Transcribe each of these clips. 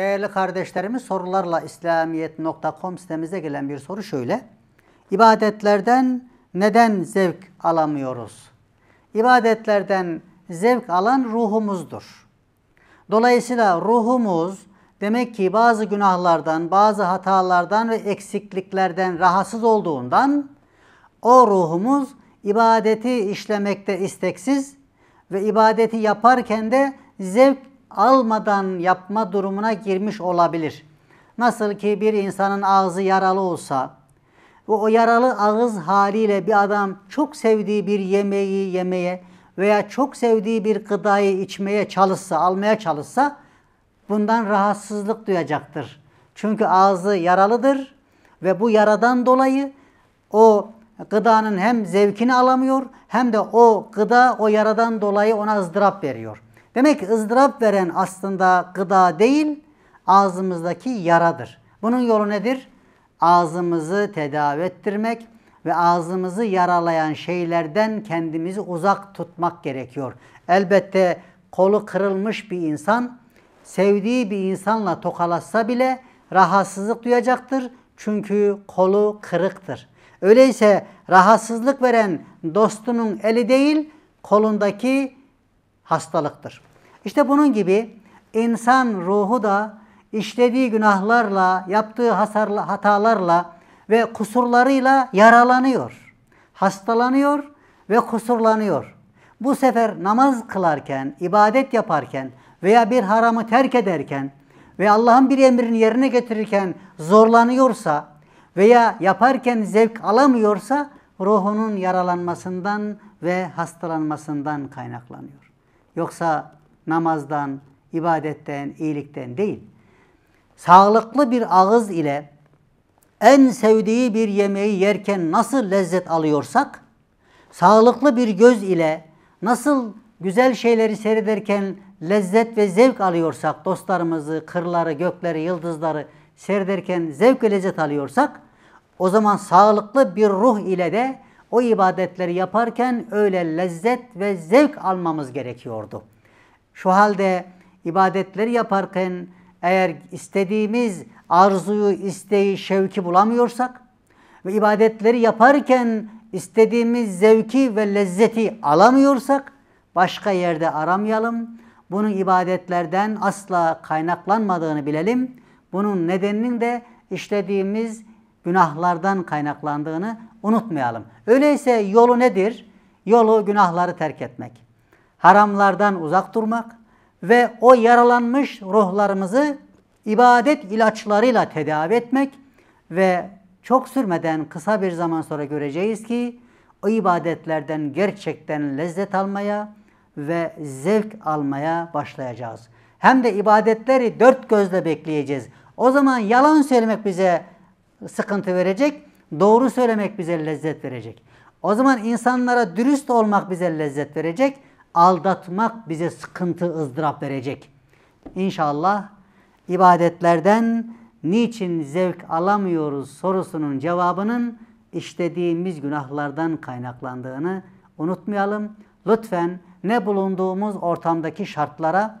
Değerli kardeşlerimiz sorularla İslamiyet.com sitemize gelen bir soru şöyle. İbadetlerden neden zevk alamıyoruz? İbadetlerden zevk alan ruhumuzdur. Dolayısıyla ruhumuz demek ki bazı günahlardan, bazı hatalardan ve eksikliklerden rahatsız olduğundan o ruhumuz ibadeti işlemekte isteksiz ve ibadeti yaparken de zevk almadan yapma durumuna girmiş olabilir. Nasıl ki bir insanın ağzı yaralı olsa ve o yaralı ağız haliyle bir adam çok sevdiği bir yemeği yemeye veya çok sevdiği bir gıdayı içmeye çalışsa, almaya çalışsa bundan rahatsızlık duyacaktır. Çünkü ağzı yaralıdır ve bu yaradan dolayı o gıdanın hem zevkini alamıyor hem de o gıda o yaradan dolayı ona ızdırap veriyor. Demek ki ızdırap veren aslında gıda değil, ağzımızdaki yaradır. Bunun yolu nedir? Ağzımızı tedavi ettirmek ve ağzımızı yaralayan şeylerden kendimizi uzak tutmak gerekiyor. Elbette kolu kırılmış bir insan sevdiği bir insanla tokalaşsa bile rahatsızlık duyacaktır. Çünkü kolu kırıktır. Öyleyse rahatsızlık veren dostunun eli değil, kolundaki hastalıktır. İşte bunun gibi insan ruhu da işlediği günahlarla, yaptığı hasarla, hatalarla ve kusurlarıyla yaralanıyor. Hastalanıyor ve kusurlanıyor. Bu sefer namaz kılarken, ibadet yaparken veya bir haramı terk ederken ve Allah'ın bir emrini yerine getirirken zorlanıyorsa veya yaparken zevk alamıyorsa ruhunun yaralanmasından ve hastalanmasından kaynaklanıyor. Yoksa namazdan, ibadetten, iyilikten değil. Sağlıklı bir ağız ile en sevdiği bir yemeği yerken nasıl lezzet alıyorsak, sağlıklı bir göz ile nasıl güzel şeyleri seyrederken lezzet ve zevk alıyorsak, dostlarımızı, kırları, gökleri, yıldızları seyrederken zevk ve lezzet alıyorsak, o zaman sağlıklı bir ruh ile de o ibadetleri yaparken öyle lezzet ve zevk almamız gerekiyordu. Şu halde ibadetleri yaparken eğer istediğimiz arzuyu, isteği, şevki bulamıyorsak ve ibadetleri yaparken istediğimiz zevki ve lezzeti alamıyorsak başka yerde aramayalım. Bunun ibadetlerden asla kaynaklanmadığını bilelim. Bunun nedeninin de işlediğimiz günahlardan kaynaklandığını unutmayalım. Öyleyse yolu nedir? Yolu günahları terk etmek, haramlardan uzak durmak ve o yaralanmış ruhlarımızı ibadet ilaçlarıyla tedavi etmek ve çok sürmeden kısa bir zaman sonra göreceğiz ki o ibadetlerden gerçekten lezzet almaya ve zevk almaya başlayacağız. Hem de ibadetleri dört gözle bekleyeceğiz. O zaman yalan söylemek bize sıkıntı verecek Doğru söylemek bize lezzet verecek. O zaman insanlara dürüst olmak bize lezzet verecek. Aldatmak bize sıkıntı, ızdırap verecek. İnşallah ibadetlerden niçin zevk alamıyoruz sorusunun cevabının işlediğimiz günahlardan kaynaklandığını unutmayalım. Lütfen ne bulunduğumuz ortamdaki şartlara,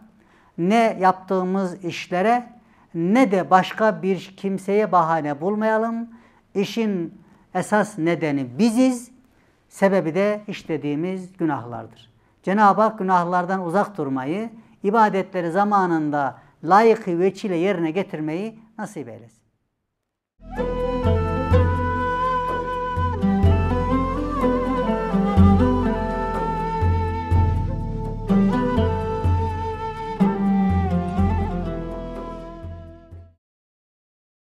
ne yaptığımız işlere, ne de başka bir kimseye bahane bulmayalım. İşin esas nedeni biziz, sebebi de işlediğimiz günahlardır. Cenab-ı Hak günahlardan uzak durmayı, ibadetleri zamanında layık veçile yerine getirmeyi nasip eylesin. Müzik